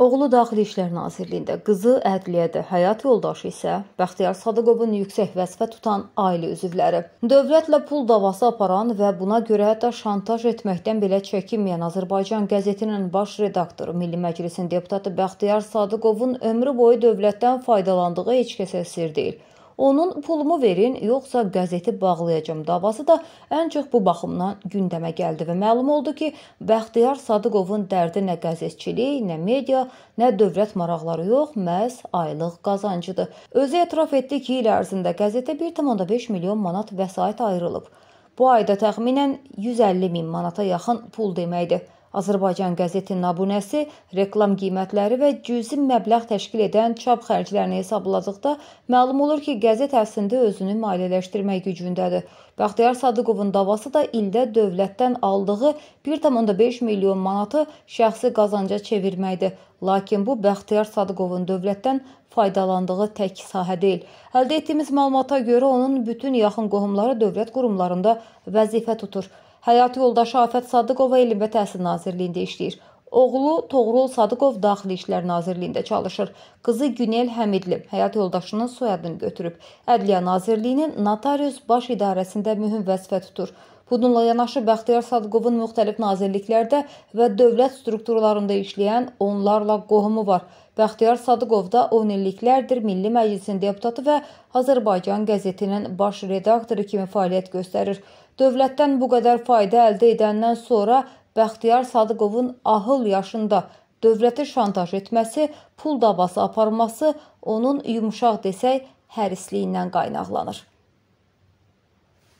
Oğlu Daxili İşlər Nazirliyində, qızı ədliyyədə, həyat yoldaşı isə Bəxtiyar Sadıqovun yüksək vəzifə tutan ailə üzvləri. Dövlətlə pul davası aparan və buna görə hətta şantaj etməkdən belə çəkinməyən Azərbaycan qəzetinin baş redaktoru, Milli Məclisin deputatı Bəxtiyar Sadıqovun ömrü boyu dövlətdən faydalandığı heç kəsə sir deyil. Onun pulumu verin, yoxsa qəzeti bağlayacağam davası da ən çox bu baxımdan gündəmə gəldi və məlum oldu ki, Bəxtiyar Sadıqovun dərdi nə qəzetçilik, nə media, nə dövlət maraqları yox, məhz aylıq qazancıdır. Özü etiraf etdi ki, il ərzində qəzetə 1.5 milyon manat vəsait ayrılıb. Bu ayda təxminən 150 min manata yaxın pul deməkdir. Azərbaycan qəzetinin abunəsi reklam qiymətləri və cüzi məbləğ təşkil edən çap xərclərini hesabladıqda məlum olur ki, qəzet əslində özünü maliyyələşdirmək gücündədir. Bəxtiyar Sadıqovun davası da ildə dövlətdən aldığı 1.5 milyon manatı şəxsi qazanca çevirməkdir. Lakin bu Bəxtiyar Sadıqovun dövlətdən faydalandığı tək sahə deyil. Əldə etdiyimiz məlumata görə onun bütün yaxın qohumları dövlət qurumlarında vəzifə tutur. Həyat yoldaşı Afət Sadıqova Elm və Təhsil Nazirliyində işləyir. Oğlu Toğrul Sadıqov Daxili İşlər Nazirliyində çalışır. Qızı Günel Həmidli həyat yoldaşının soyadını götürüb. Ədliyyə Nazirliyinin Notarius Baş İdarəsində mühüm vəzifə tutur. Bununla yanaşı Bəxtiyar Sadqovun müxtəlif nazirliklərdə və dövlət strukturlarında işləyən onlarla qohumu var. Bəxtiyar Sadıqov da 10 illiklərdir Milli Məclisin deputatı və Azərbaycan qəzetinin baş redaktoru kimi fəaliyyət göstərir. Dövlətdən bu qədər fayda əldə edəndən sonra Bəxtiyar Sadıqovun ahıl yaşında dövləti şantaj etməsi, pul davası aparması onun yumşaq desək hərisliyindən qaynaqlanır.